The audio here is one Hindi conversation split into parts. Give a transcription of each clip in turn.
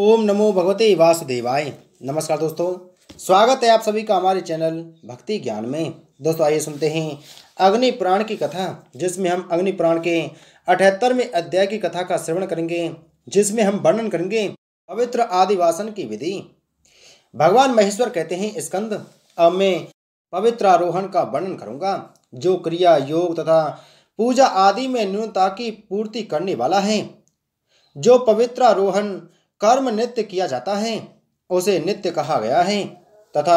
ओम नमो भगवते वासुदेवाय नमस्कार दोस्तों स्वागत है आप सभी का हमारे चैनल भक्ति ज्ञान में दोस्तों आइए सुनते हैं अग्नि प्राण की कथा जिसमें हम अग्नि प्राण के अठहत्तरवें अध्याय की कथा का श्रवण करेंगे जिसमें हम वर्णन करेंगे पवित्र आदिवासन की विधि भगवान महेश्वर कहते हैं स्कंद अब मैं पवित्र आरोहण का वर्णन करूंगा जो क्रिया योग तथा पूजा आदि में न्यूनता की पूर्ति करने वाला है जो पवित्र आरोहण कर्म नित्य किया जाता है उसे नित्य कहा गया है तथा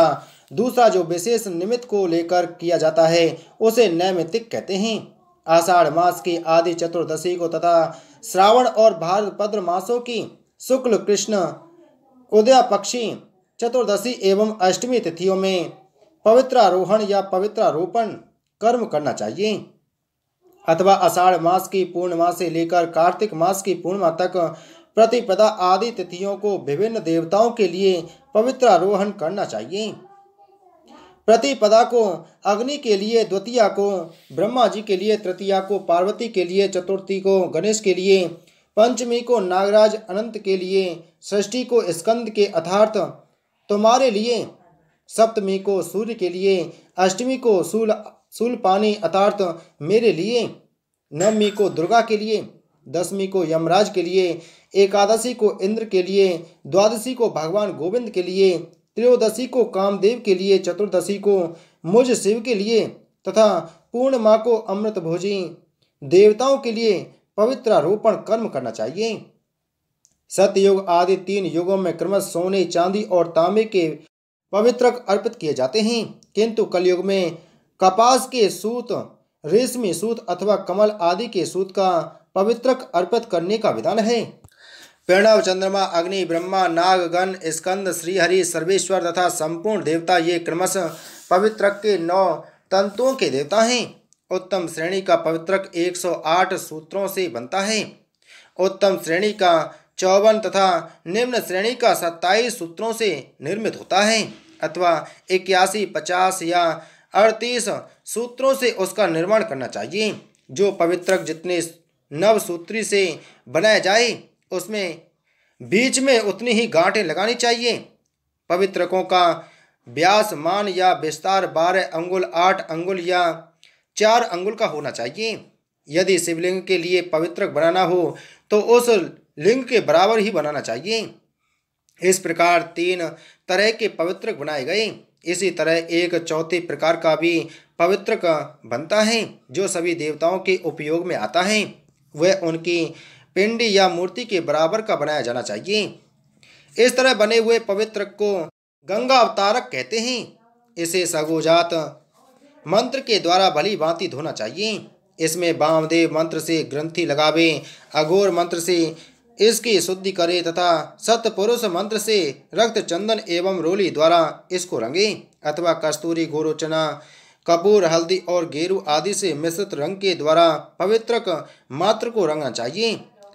दूसरा जो विशेष निमित्त को लेकर किया जाता है उसे नैमित्तिक कहते हैं आषाढ़ मास की आदि चतुर्दशी को तथा श्रावण और भाद्रपद्र मासों की शुक्ल कृष्ण उदया पक्षी चतुर्दशी एवं अष्टमी तिथियों में पवित्रारोहण या पवित्रारोपण कर्म करना चाहिए अथवा आषाढ़ मास की पूर्णिमा से लेकर कार्तिक मास की पूर्णिमा तक प्रतिपदा आदि तिथियों को विभिन्न देवताओं के लिए पवित्र आरोहण करना चाहिए प्रतिपदा को अग्नि के लिए द्वितीय को ब्रह्मा जी के लिए तृतीय को पार्वती के लिए चतुर्थी को गणेश के लिए पंचमी को नागराज अनंत के लिए षष्ठी को स्कंद के अर्थार्थ तुम्हारे लिए सप्तमी को सूर्य के लिए अष्टमी को सूल सूल पानी अर्थार्थ मेरे लिए नवमी को दुर्गा के लिए दसवीं को यमराज के लिए एकादशी को इंद्र के लिए द्वादशी को भगवान गोविंद के लिए त्रयोदशी को कामदेव के लिए चतुर्दशी को मुझ शिव के लिए तथा माँ को अमृत भोजी देवताओं के लिए पवित्र रोपण कर्म करना चाहिए सत्युग आदि तीन युगों में क्रमश सोने चांदी और तांबे के पवित्रक अर्पित किए जाते हैं किंतु कलयुग में कपास के सूत रेशमी सूत अथवा कमल आदि के सूत का पवित्रक अर्पित करने का विधान है प्रणव चंद्रमा अग्नि ब्रह्मा नाग गण स्कंद श्रीहरि सर्वेश्वर तथा संपूर्ण देवता ये क्रमश पवित्रक के नौ तंतुओं के देवता हैं उत्तम श्रेणी का पवित्रक 108 सूत्रों से बनता है उत्तम श्रेणी का चौवन तथा निम्न श्रेणी का सत्ताईस सूत्रों से निर्मित होता है अथवा इक्यासी पचास या अड़तीस सूत्रों से उसका निर्माण करना चाहिए जो पवित्रक जितने नवसूत्री से बनाया जाए उसमें बीच में उतनी ही गांठें लगानी चाहिए पवित्रकों का व्यास मान या विस्तार बारह अंगुल आठ अंगुल या चार अंगुल का होना चाहिए यदि शिवलिंग के लिए पवित्रक बनाना हो तो उस लिंग के बराबर ही बनाना चाहिए इस प्रकार तीन तरह के पवित्रक बनाए गए इसी तरह एक चौथे प्रकार का भी पवित्रक बनता है जो सभी देवताओं के उपयोग में आता है वह उनकी पिंड या मूर्ति के बराबर का बनाया जाना चाहिए इस तरह बने हुए पवित्र को गंगा अवतारक कहते हैं इसे सगोजात मंत्र के द्वारा भली भांति धोना चाहिए इसमें बामदेव मंत्र से ग्रंथि लगावे अघोर मंत्र से इसकी शुद्धि करे तथा सतपुरुष मंत्र से रक्त चंदन एवं रोली द्वारा इसको रंगे अथवा कस्तूरी गोरोचना कपूर हल्दी और गेरू आदि से मिश्रित रंग के द्वारा पवित्रक मात्र को रंगना चाहिए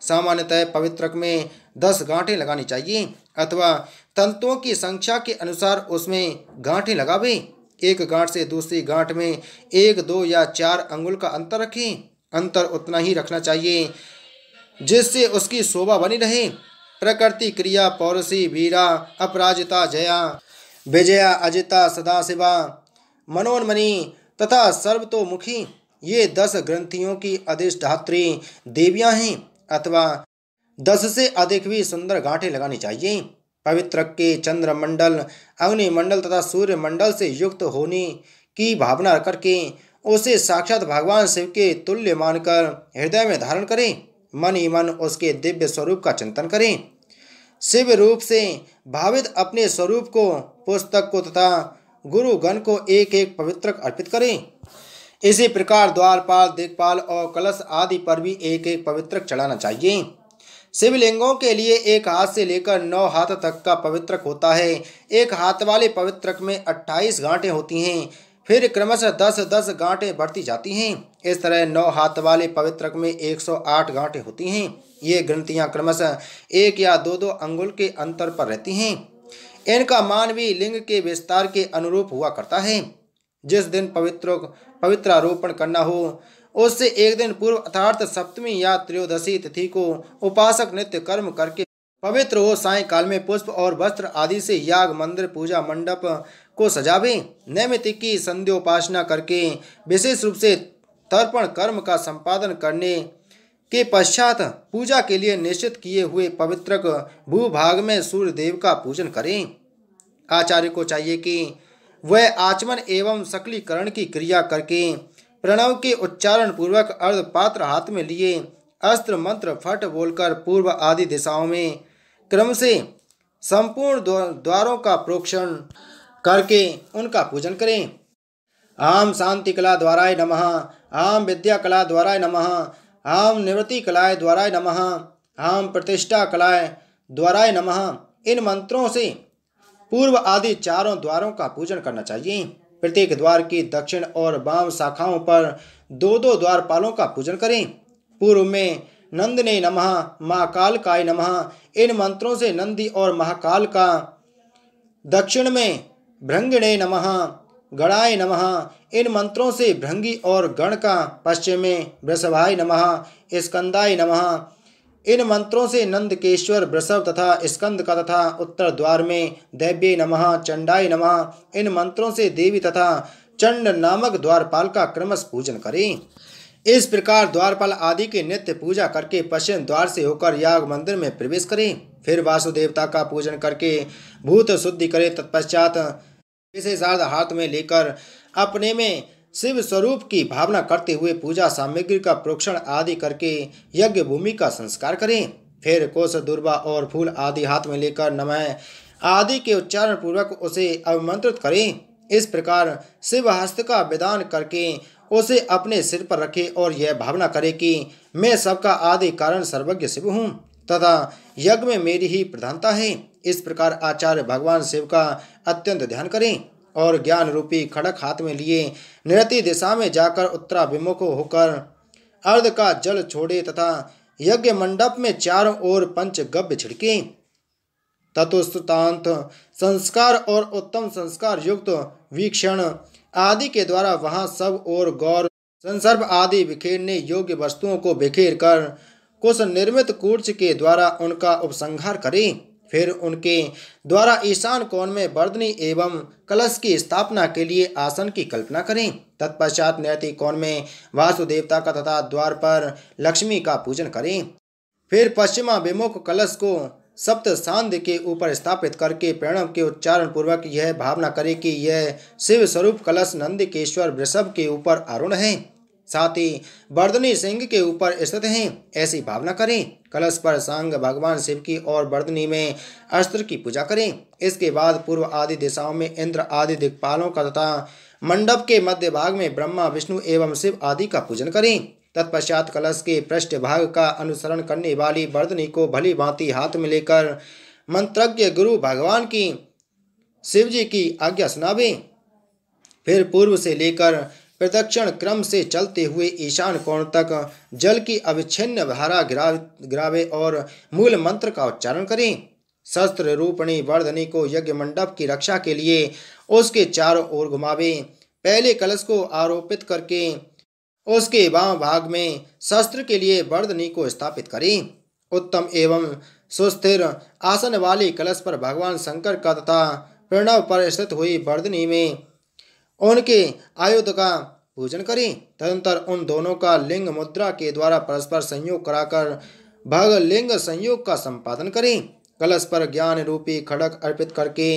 सामान्यतः पवित्रक में दस गांठें लगानी चाहिए अथवा तंतुओं की संख्या के अनुसार उसमें गांठें लगावे एक गांठ से दूसरी गांठ में एक दो या चार अंगुल का अंतर रखें अंतर उतना ही रखना चाहिए जिससे उसकी शोभा बनी रहे प्रकृति क्रिया पौरसी वीरा अपराजिता जया विजया अजिता सदाशिवा मनोन्मणि तथा सर्वतोमुखी ये दस ग्रंथियों की अधिष्ठात्री देवियां हैं अथवा दस से अधिक भी सुंदर गांठें लगानी चाहिए पवित्र के चंद्र मंडल अग्नि मंडल तथा सूर्य मंडल से युक्त होने की भावना करके उसे साक्षात भगवान शिव के तुल्य मानकर हृदय में धारण करें मन ही मन उसके दिव्य स्वरूप का चिंतन करें शिव रूप से भावित अपने स्वरूप को पुस्तक को तथा गुरुगण को एक एक पवित्रक अर्पित करें इसी प्रकार द्वारपाल दिग्पाल और कलश आदि पर भी एक एक पवित्रक चढ़ाना चाहिए शिवलिंगों के लिए एक हाथ से लेकर नौ हाथ तक का पवित्रक होता है एक हाथ वाले पवित्रक में अट्ठाईस गांठें होती हैं फिर क्रमशः दस दस गांठें बढ़ती जाती हैं इस तरह नौ हाथ वाले पवित्रक में एक सौ आठ गांठें होती हैं ये ग्रंथियाँ क्रमशः एक या दो दो अंगुल के अंतर पर रहती हैं इनका मानवीय लिंग के विस्तार के अनुरूप हुआ करता है जिस दिन पवित्र पवित्र आरोपण करना हो उससे एक दिन पूर्व अर्थात सप्तमी या त्रयोदशी तिथि को उपासक नित्य कर्म करके पवित्र हो सायकाल में पुष्प और वस्त्र आदि से याग मंदिर पूजा मंडप को सजावे नैमित की संध्योपासना करके विशेष रूप से तर्पण कर्म का संपादन करने के पश्चात पूजा के लिए निश्चित किए हुए पवित्रक भूभाग में सूर्य देव का पूजन करें आचार्य को चाहिए कि वह आचमन एवं सकलीकरण की क्रिया करके प्रणव के उच्चारण पूर्वक अर्धपात्र हाथ में लिए अस्त्र मंत्र फट बोलकर पूर्व आदि दिशाओं में क्रम से संपूर्ण द्वारों का प्रोक्षण करके उनका पूजन करें आम शांति कला द्वाराय नमः आम विद्या कला द्वाराय नमः आम निवृत्ति कलाय द्वाराय नमः आम प्रतिष्ठा कलाय द्वाराय नमः इन मंत्रों से पूर्व आदि चारों द्वारों का पूजन करना चाहिए प्रत्येक द्वार की दक्षिण और बाम शाखाओं पर दो दो द्वारपालों का पूजन करें पूर्व में नंदने नमः महाकाल काय नमः इन मंत्रों से नंदी और महाकाल का दक्षिण में भृंगिणे नमः गणाय नमः इन मंत्रों से भृंगी और गण का पश्चिम में वृषभाय नमः स्कंदाय नमः इन मंत्रों से नंदकेश्वर वृषभ तथा स्कंद का तथा उत्तर द्वार में दैव्य नमः चंडाई नमः इन मंत्रों से देवी तथा चंड नामक द्वारपाल का क्रमश पूजन करें इस प्रकार द्वारपाल आदि के नित्य पूजा करके पश्चिम द्वार से होकर याग मंदिर में प्रवेश करें फिर वासुदेवता का पूजन करके भूत शुद्धि करें तत्पश्चात विशेषार्ध हाथ में लेकर अपने में शिव स्वरूप की भावना करते हुए पूजा सामग्री का प्रोक्षण आदि करके यज्ञ भूमि का संस्कार करें फिर कोष दुर्बा और फूल आदि हाथ में लेकर नमः आदि के उच्चारण पूर्वक उसे अवमंत्रित करें इस प्रकार शिव हस्त का विदान करके उसे अपने सिर पर रखे और यह भावना करे कि मैं सबका आदि कारण सर्वज्ञ शिव हूँ तथा यज्ञ में मेरी ही प्रधानता है इस प्रकार आचार्य भगवान शिव का अत्यंत ध्यान करें और ज्ञान रूपी खड़क हाथ में लिए निरति दिशा में जाकर उत्तराभिमुख होकर अर्ध का जल छोड़े तथा यज्ञ मंडप में चारों ओर पंच गभ्य छिड़के ततुस्तांत संस्कार और उत्तम संस्कार युक्त वीक्षण आदि के द्वारा वहां सब और गौर संसर्भ आदि बिखेरने योग्य वस्तुओं को बिखेर कर कुछ निर्मित कूर्च के द्वारा उनका उपसंहार करें फिर उनके द्वारा ईशान कोण में वर्धनी एवं कलश की स्थापना के लिए आसन की कल्पना करें तत्पश्चात नैतिक कोण में वासुदेवता का तथा द्वार पर लक्ष्मी का पूजन करें फिर पश्चिमा विमुख कलश को सप्त सांध के ऊपर स्थापित करके प्रणव के उच्चारण पूर्वक यह भावना करें कि यह शिव स्वरूप कलश नंदकेश्वर वृषभ के ऊपर अरुण है साथ ही बर्दनी सिंह के ऊपर स्थित हैं ऐसी भावना करें कलश पर सांग भगवान शिव की और बर्दनी में अस्त्र की पूजा करें इसके बाद पूर्व आदि दिशाओं में इंद्र आदि दिक्पालों का तथा मंडप के मध्य भाग में ब्रह्मा विष्णु एवं शिव आदि का पूजन करें तत्पश्चात कलश के पृष्ठ भाग का अनुसरण करने वाली बर्दनी को भली भांति हाथ में लेकर मंत्रज्ञ गुरु भगवान की शिव जी की आज्ञा सुनावें फिर पूर्व से लेकर प्रदक्षिण क्रम से चलते हुए ईशान कोण तक जल की अविच्छिन्न धारा गिरावे और मूल मंत्र का उच्चारण करें शस्त्र रूपणी वर्धनी को यज्ञ मंडप की रक्षा के लिए उसके चारों ओर घुमावे पहले कलश को आरोपित करके उसके बाम भाग में शस्त्र के लिए वर्धनी को स्थापित करें उत्तम एवं सुस्थिर आसन वाले कलश पर भगवान शंकर का तथा प्रणव पर स्थित हुई वर्धनी में उनके आयुध का पूजन करें तदंतर उन दोनों का लिंग मुद्रा के द्वारा परस्पर संयोग कराकर भग लिंग संयोग का संपादन करें कलश पर ज्ञान रूपी खड़क अर्पित करके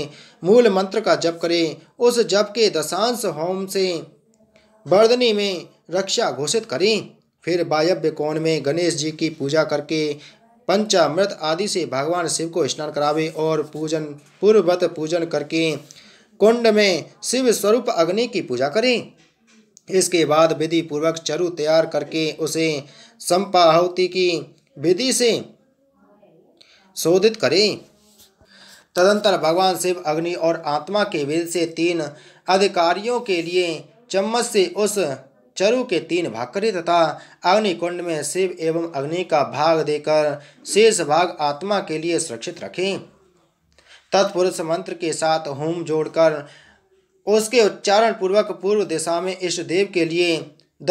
मूल मंत्र का जप करें उस जप के दशांश होम से बर्दनी में रक्षा घोषित करें फिर वायव्य कोण में गणेश जी की पूजा करके पंचामृत आदि से भगवान शिव को स्नान करावे और पूजन पूर्ववत पूजन करके कुंड में शिव स्वरूप अग्नि की पूजा करें इसके बाद विधि पूर्वक चरु तैयार करके उसे संपाहुति की विधि से शोधित करें तदंतर भगवान शिव अग्नि और आत्मा के वेद से तीन अधिकारियों के लिए चम्मच से उस चरु के तीन भाग करें तथा अग्निकुंड में शिव एवं अग्नि का भाग देकर शेष भाग आत्मा के लिए सुरक्षित रखें तत्पुरुष मंत्र के साथ होम जोड़कर उसके उच्चारण पूर्वक पूर्व दिशा में इष्ट देव के लिए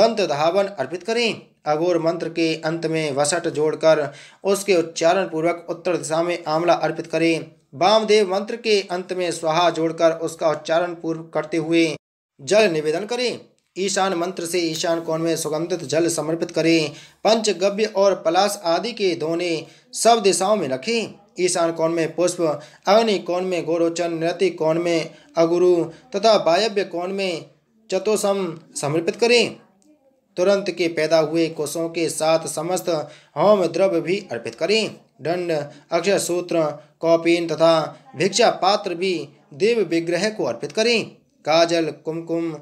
दंत धावन अर्पित करें अगोर मंत्र के अंत में वसट जोड़कर उसके उच्चारण पूर्वक उत्तर दिशा में आमला अर्पित करें वामदेव मंत्र के अंत में स्वाहा जोड़कर उसका उच्चारण पूर्व करते हुए जल निवेदन करें ईशान मंत्र से ईशान कोण में सुगंधित जल समर्पित करें पंचगव्य और पलास आदि के दोने सब दिशाओं में रखें ईशान कोण में पुष्प अग्नि कोण में गोरोचन नृति कोण में अगुरु तथा वायव्य कोण में चतुसम समर्पित करें तुरंत के पैदा हुए कोषों के साथ समस्त होम द्रव्य भी अर्पित करें दंड अक्षर सूत्र कौपिन तथा भिक्षा पात्र भी देव विग्रह को अर्पित करें काजल कुमकुम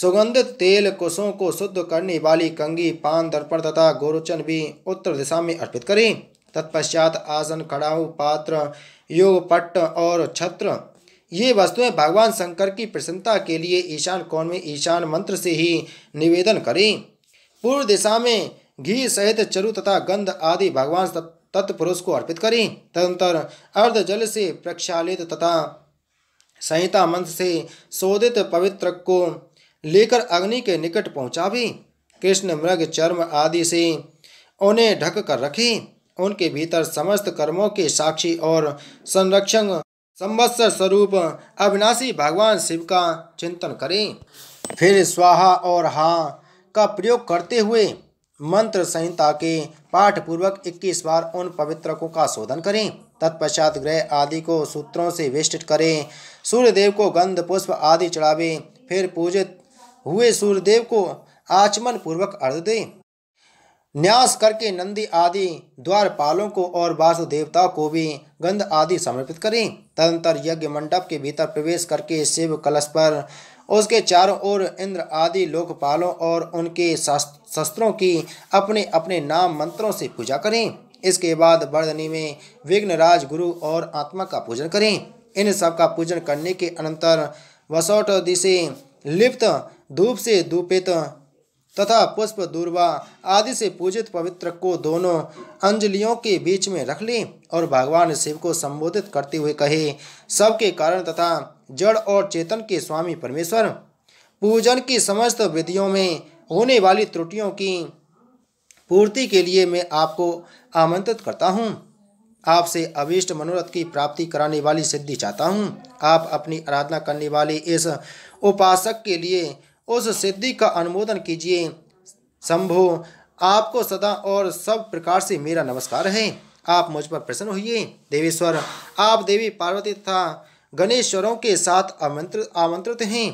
सुगंधित तेल कोषों को शुद्ध करने वाली कंगी पान दर्पण तथा गोरोचन भी उत्तर दिशा में अर्पित करें तत्पश्चात आसन खड़ाऊ पात्र योग पट्ट और छत्र ये वस्तुएं भगवान शंकर की प्रसन्नता के लिए ईशान कौन में ईशान मंत्र से ही निवेदन करें पूर्व दिशा में घी सहित चरु तथा गंध आदि भगवान तत्पुरुष को अर्पित करें तदंतर अर्ध जल से प्रक्षालित तथा संहिता मंत्र से शोधित पवित्र को लेकर अग्नि के निकट पहुँचावे कृष्ण मृग चर्म आदि से उन्हें ढक कर रखें उनके भीतर समस्त कर्मों के साक्षी और संरक्षण संवत्सर स्वरूप अविनाशी भगवान शिव का चिंतन करें फिर स्वाहा और हा का प्रयोग करते हुए मंत्र संहिता के पाठ पूर्वक इक्कीस बार उन पवित्रकों का शोधन करें तत्पश्चात ग्रह आदि को सूत्रों से विष्ट करें सूर्यदेव को गंध पुष्प आदि चढ़ावे फिर पूजित हुए सूर्यदेव को आचमन पूर्वक अर्घ दें न्यास करके नंदी आदि द्वारपालों को और वासुदेवता को भी गंध आदि समर्पित करें तदंतर यज्ञ मंडप के भीतर प्रवेश करके शिव कलश पर उसके चारों ओर इंद्र आदि लोकपालों और उनके शस्त्रों की अपने अपने नाम मंत्रों से पूजा करें इसके बाद बर्दनी में राज गुरु और आत्मा का पूजन करें इन सब का पूजन करने के अनंतर वसौट दिशे लिप्त धूप से धूपित तथा पुष्प दूर्वा आदि से पूजित पवित्र को दोनों अंजलियों के बीच में रख ली और भगवान शिव को संबोधित करते हुए कहे सबके कारण तथा जड़ और चेतन के स्वामी परमेश्वर पूजन की समस्त विधियों में होने वाली त्रुटियों की पूर्ति के लिए मैं आपको आमंत्रित करता हूँ आपसे अभीष्ट मनोरथ की प्राप्ति कराने वाली सिद्धि चाहता हूँ आप अपनी आराधना करने वाले इस उपासक के लिए उस सिद्धि का अनुमोदन कीजिए संभो आपको सदा और सब प्रकार से मेरा नमस्कार है आप मुझ पर प्रसन्न होइए देवेश्वर आप देवी पार्वती तथा गणेश्वरों के साथ आमंत्रित आमंत्रित हैं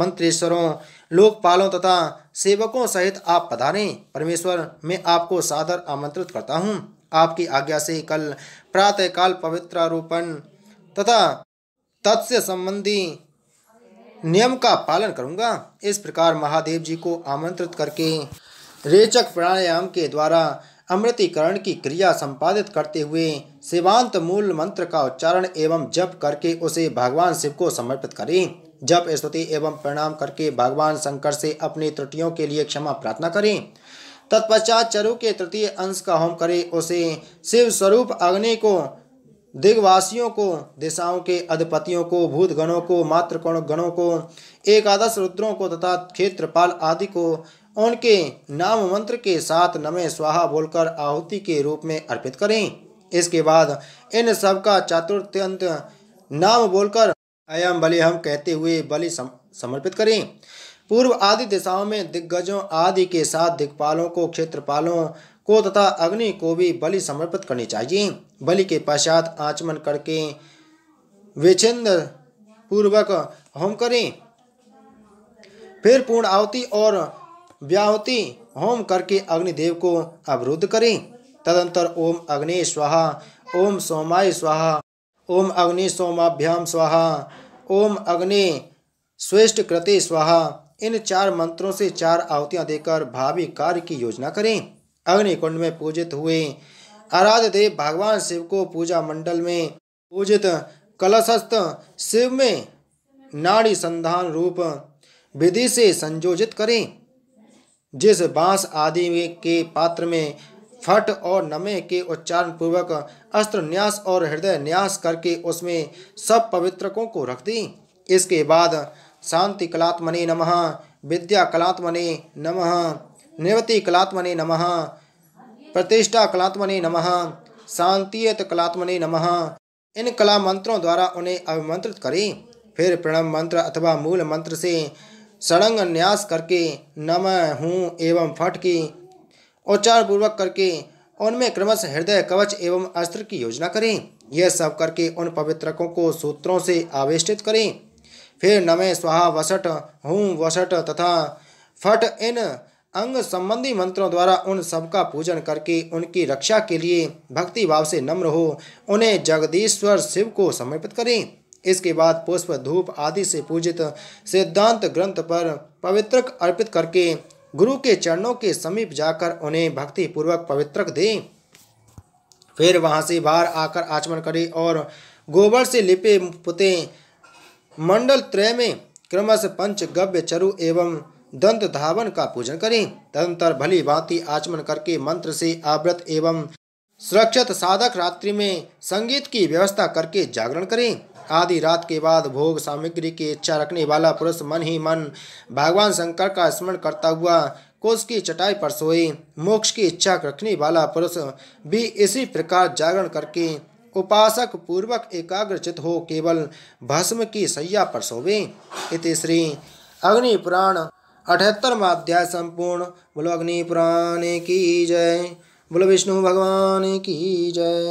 मंत्रेश्वरों लोकपालों तथा सेवकों सहित आप पधारें परमेश्वर मैं आपको सादर आमंत्रित करता हूँ आपकी आज्ञा से कल प्रातःकाल पवित्रारोपण तथा तत्स्य संबंधी नियम का पालन करूंगा इस प्रकार महादेव जी को आमंत्रित करके रेचक प्राणायाम के द्वारा अमृतीकरण की क्रिया संपादित करते हुए शिवांत मूल मंत्र का उच्चारण एवं जप करके उसे भगवान शिव को समर्पित करें जप स्तुति एवं प्रणाम करके भगवान शंकर से अपनी त्रुटियों के लिए क्षमा प्रार्थना करें तत्पश्चात चरु के तृतीय अंश का होम करें उसे शिव स्वरूप अग्नि को दिग्वासियों को दिशाओं के अधिपतियों को भूतगणों को मात्र गणों को एकादश रुद्रों को तथा क्षेत्रपाल आदि को उनके नाम मंत्र के साथ नमे स्वाहा बोलकर आहुति के रूप में अर्पित करें इसके बाद इन सब का चतुर्थ्यंत नाम बोलकर अयम बलि हम कहते हुए बलि समर्पित करें पूर्व आदि दिशाओं में दिग्गजों आदि के साथ दिग्पालों को क्षेत्रपालों को तथा अग्नि को भी बलि समर्पित करनी चाहिए बलि के पश्चात आचमन करके विचिन्द पूर्वक होम करें फिर पूर्ण आवती और व्याहुति होम करके अग्निदेव को अवरुद्ध करें तदंतर ओम अग्नि स्वाहा ओम सोमाय स्वाहा ओम अग्नि सोमाभ्याम स्वाहा ओम अग्नि श्रेष्ठ कृति स्वाहा इन चार मंत्रों से चार आहुतियाँ देकर भावी कार्य की योजना करें अग्निकुंड में पूजित हुए आराध्य देव भगवान शिव को पूजा मंडल में पूजित कलशस्थ शिव में नाड़ी संधान रूप विधि से संयोजित करें जिस बांस आदि के पात्र में फट और नमे के उच्चारण पूर्वक अस्त्र न्यास और हृदय न्यास करके उसमें सब पवित्रकों को रख दें इसके बाद शांति कलात्मने नमः विद्या कलात्मने नमः निवृत्ति कलात्मने नमः प्रतिष्ठा कलात्मने नमः शांतियत कलात्मने नमः इन कला मंत्रों द्वारा उन्हें अभिमंत्रित करें फिर प्रणव मंत्र अथवा मूल मंत्र से सड़ंग न्यास करके नम हूँ एवं फट की उच्चार पूर्वक करके उनमें क्रमश हृदय कवच एवं अस्त्र की योजना करें यह सब करके उन पवित्रकों को सूत्रों से आवेष्टित करें फिर नमे स्वाहा वसट हूँ वसट तथा फट इन अंग संबंधी मंत्रों द्वारा उन सबका पूजन करके उनकी रक्षा के लिए भक्ति भाव से नम्र हो उन्हें जगदीश्वर शिव को समर्पित करें इसके बाद पुष्प धूप आदि से पूजित सिद्धांत ग्रंथ पर पवित्रक अर्पित करके गुरु के चरणों के समीप जाकर उन्हें भक्तिपूर्वक पवित्रक दें फिर वहां से बाहर आकर आचमन करें और गोबर से लिपे पुते मंडल त्रय में क्रमश पंच गव्य चरु एवं दंत धावन का पूजन करें तदंतर भली भांति आचमन करके मंत्र से आवृत एवं सुरक्षित साधक रात्रि में संगीत की व्यवस्था करके जागरण करें आधी रात के बाद भोग सामग्री की इच्छा रखने वाला पुरुष मन ही मन भगवान शंकर का स्मरण करता हुआ कोष की चटाई पर सोए मोक्ष की इच्छा रखने वाला पुरुष भी इसी प्रकार जागरण करके उपासक पूर्वक एकाग्रचित हो केवल भस्म की सैया पर सोवे इति श्री अग्निपुराण अठहत्तरमाध्याय अध्याय संपूर्ण बोलो अग्निपुराण की जय बोलो विष्णु भगवान की जय